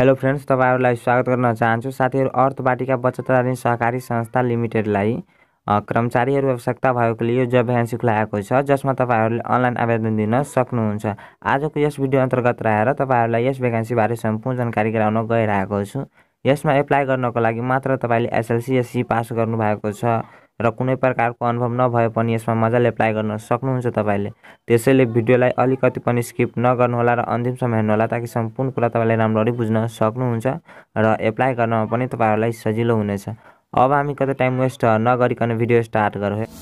hello friends तपाईँहरूलाई स्वागत गर्न चाहन्छु साथीहरू अर्थवाटिका बचत ऋण सहकारी संस्था लिमिटेडलाई कर्मचारीहरू आवश्यकता भएकोले यो जब भ्यान्सी खुलाएको छ जसमा तपाईँहरूले अनलाइन आवेदन दिन सक्नुहुन्छ आजको यस भिडियो अन्तर्गत रहेर तपाईँहरूलाई यस भ्याकेन्सीबारे सम्पूर्ण जानकारी गराउन गइरहेको छु यसमा एप्लाई गर्नको लागि मात्र तपाईँले एसएलसी एससी पास गर्नुभएको छ र कुनै प्रकारको अनुभव नभए पनि यसमा मजाले एप्लाई गर्न सक्नुहुन्छ तपाईँले त्यसैले भिडियोलाई अलिकति पनि स्किप नगर्नुहोला र अन्तिमसम्म हेर्नुहोला ताकि सम्पूर्ण कुरा तपाईँले राम्ररी बुझ्न सक्नुहुन्छ र एप्लाई गर्नमा पनि तपाईँहरूलाई सजिलो हुनेछ अब हामी कतै टाइम वेस्ट नगरिकन भिडियो स्टार्ट गरौँ हेर्न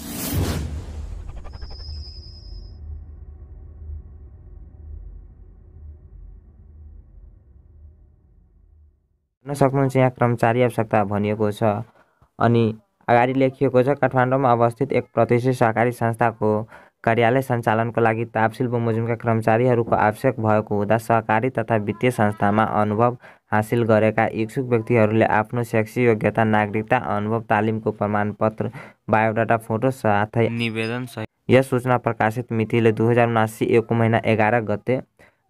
सक्नुहुन्छ यहाँ कर्मचारी आवश्यकता भनिएको छ अनि अगाडि लेखिएको छ काठमाडौँमा अवस्थित एक प्रतिष्ठित सहकारी संस्थाको कार्यालय सञ्चालनको लागि तापसिल बमोजिमका कर्मचारीहरूको आवश्यक भएको हुँदा सहकारी तथा वित्तीय संस्थामा अनुभव हासिल गरेका इच्छुक व्यक्तिहरूले आफ्नो शैक्षिक योग्यता नागरिकता अनुभव तालिमको प्रमाणपत्र बायोडाटा फोटो साथै निवेदन सहित यस सूचना प्रकाशित मितिले दुई हजार उनासी एक महिना एघार गते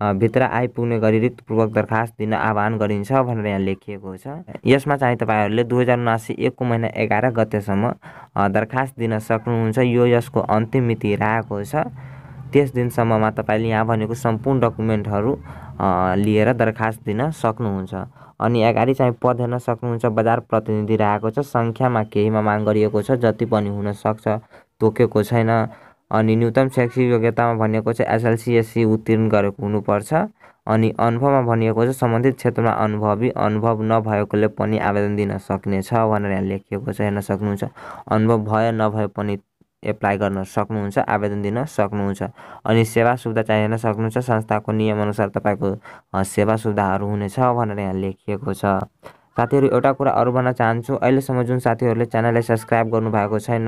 भित्र आइपुग्ने गरी रिक्तपूर्वक दरखास्त दिन आह्वान गरिन्छ भनेर यहाँ लेखिएको छ यसमा चाहिँ तपाईँहरूले दुई हजार उनासी एकको महिना एघार गतेसम्म दरखास्त दिन सक्नुहुन्छ यो यसको अन्तिम मिति रहेको छ त्यस दिनसम्ममा तपाईँले यहाँ भनेको सम्पूर्ण डकुमेन्टहरू लिएर दरखास्त दिन सक्नुहुन्छ अनि अगाडि चाहिँ पद सक्नुहुन्छ बजार प्रतिनिधि रहेको छ सङ्ख्यामा केहीमा माग गरिएको छ जति पनि हुनसक्छ तोकेको छैन अनि न्यूनतम शैक्षिक योग्यतामा भनिएको चाहिँ एसएलसिएससी उत्तीर्ण गरेको हुनुपर्छ अनि अनुभवमा भनिएको छ सम्बन्धित क्षेत्रमा अनुभवी अनुभव नभएकोले पनि आवेदन दिन सक्नेछ भनेर यहाँ लेखिएको छ हेर्न सक्नुहुन्छ अनुभव भयो नभए पनि एप्लाई गर्न सक्नुहुन्छ आवेदन दिन सक्नुहुन्छ अनि सेवा सुविधा चाहिँ हेर्न सक्नुहुन्छ संस्थाको नियमअनुसार तपाईँको सेवा सुविधाहरू हुनेछ भनेर यहाँ लेखिएको छ साथीहरू एउटा कुरा अरू भन्न चाहन्छु अहिलेसम्म जुन साथीहरूले च्यानललाई सब्सक्राइब गर्नुभएको छैन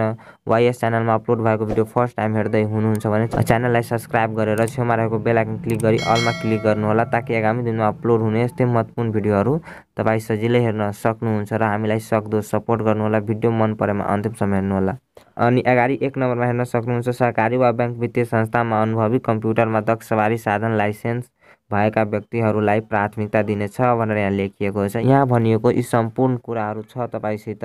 वा यस च्यानलमा अपलोड भएको भिडियो फर्स्ट टाइम हेर्दै हुनुहुन्छ भने च्यानललाई सब्सक्राइब गरेर छेउमा रहेको बेलाइकन क्लिक गरी अलमा क्लिक गर्नुहोला ताकि आगामी दिनमा अपलोड हुने यस्तै महत्त्वपूर्ण भिडियोहरू तपाईँ सजिलै हेर्न सक्नुहुन्छ र हामीलाई सक्दो सपोर्ट गर्नुहोला भिडियो मन परेमा अन्तिमसम्म हेर्नुहोला अनि अगाडि एक नम्बरमा हेर्न सक्नुहुन्छ सरकारी वा ब्याङ्क वित्तीय संस्थामा अनुभवी कम्प्युटरमा सवारी साधन लाइसेन्स भएका व्यक्तिहरूलाई प्राथमिकता दिनेछ भनेर यहाँ लेखिएको छ यहाँ भनिएको यी सम्पूर्ण कुराहरू छ तपाईँसित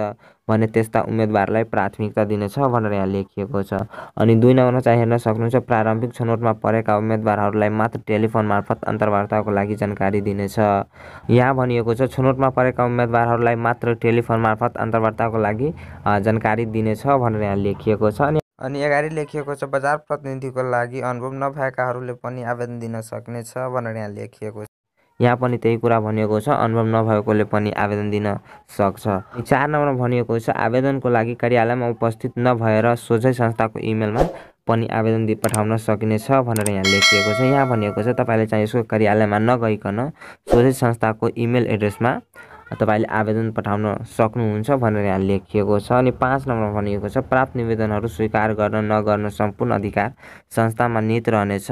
भने त्यस्ता उम्मेदवारलाई प्राथमिकता दिनेछ भनेर यहाँ लेखिएको छ अनि दुई नम्बरमा चाहिँ हेर्न सक्नुहुन्छ प्रारम्भिक छनौटमा परेका उम्मेदवारहरूलाई मात्र टेलिफोन मार्फत अन्तर्वार्ताको लागि जानकारी दिनेछ यहाँ भनिएको छ छनौटमा परेका उम्मेदवारहरूलाई मात्र टेलिफोन मार्फत अन्तर्वार्ताको लागि जानकारी दिनेछ भनेर यहाँ लेखिएको छ अनि अनि अगाडि लेखिएको छ बजार प्रतिनिधिको लागि अनुभव नभएकाहरूले पनि आवेदन दिन सक्नेछ भनेर यहाँ लेखिएको छ यहाँ पनि त्यही कुरा भनिएको छ अनुभव नभएकोले पनि आवेदन दिन सक्छ चार नम्बरमा भनिएको छ आवेदनको लागि कार्यालयमा उपस्थित नभएर सोझै संस्थाको इमेलमा पनि आवेदन दि पठाउन सकिनेछ भनेर यहाँ लेखिएको छ यहाँ भनिएको छ तपाईँले चाहिँ यसको कार्यालयमा नगइकन सोझै संस्थाको इमेल एड्रेसमा तपाईँले आवेदन पठाउन सक्नुहुन्छ भनेर यहाँ लेखिएको छ अनि पाँच नम्बर भनिएको छ प्राप्त निवेदनहरू स्वीकार गर्न नगर्न सम्पूर्ण अधिकार संस्थामा निहित रहनेछ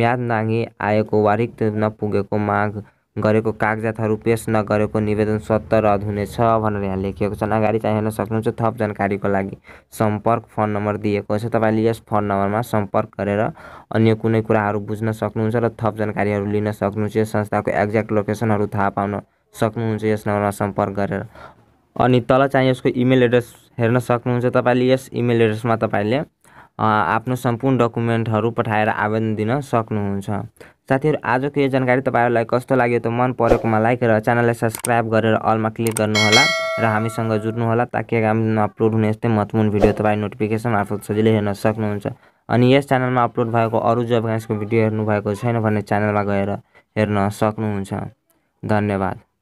म्याद नाघी आएको वा रिक्त नपुगेको माग गरेको कागजातहरू पेस नगरेको निवेदन स्वत रद्द हुनेछ भनेर यहाँ लेखिएको छ अगाडि चाहिँ हेर्न सक्नुहुन्छ थप जानकारीको लागि सम्पर्क फोन नम्बर दिएको छ तपाईँले यस फोन नम्बरमा सम्पर्क गरेर अन्य कुनै कुराहरू बुझ्न सक्नुहुन्छ र थप जानकारीहरू लिन सक्नुहुन्छ यस संस्थाको एक्ज्याक्ट लोकेसनहरू थाहा पाउन सक्नुहुन्छ यस नम्बरमा सम्पर्क गरेर अनि तल चाहिँ यसको इमेल एड्रेस हेर्न सक्नुहुन्छ तपाईँले यस इमेल एड्रेसमा तपाईँले आफ्नो सम्पूर्ण डकुमेन्टहरू पठाएर आवेदन दिन सक्नुहुन्छ साथीहरू आजको यो जानकारी तपाईँहरूलाई कस्तो लाग्यो त मन परेकोमा लाइक र च्यानललाई सब्सक्राइब गरेर अलमा क्लिक गर्नुहोला र हामीसँग जुट्नुहोला ताकि आगामी दिनमा अपलोड हुने यस्तै महत्त्वपूर्ण भिडियो तपाईँ नोटिफिकेसन मार्फत सजिलै हेर्न सक्नुहुन्छ अनि यस च्यानलमा अपलोड भएको अरू जब गाइसको भिडियो हेर्नुभएको छैन भने च्यानलमा गएर हेर्न सक्नुहुन्छ धन्यवाद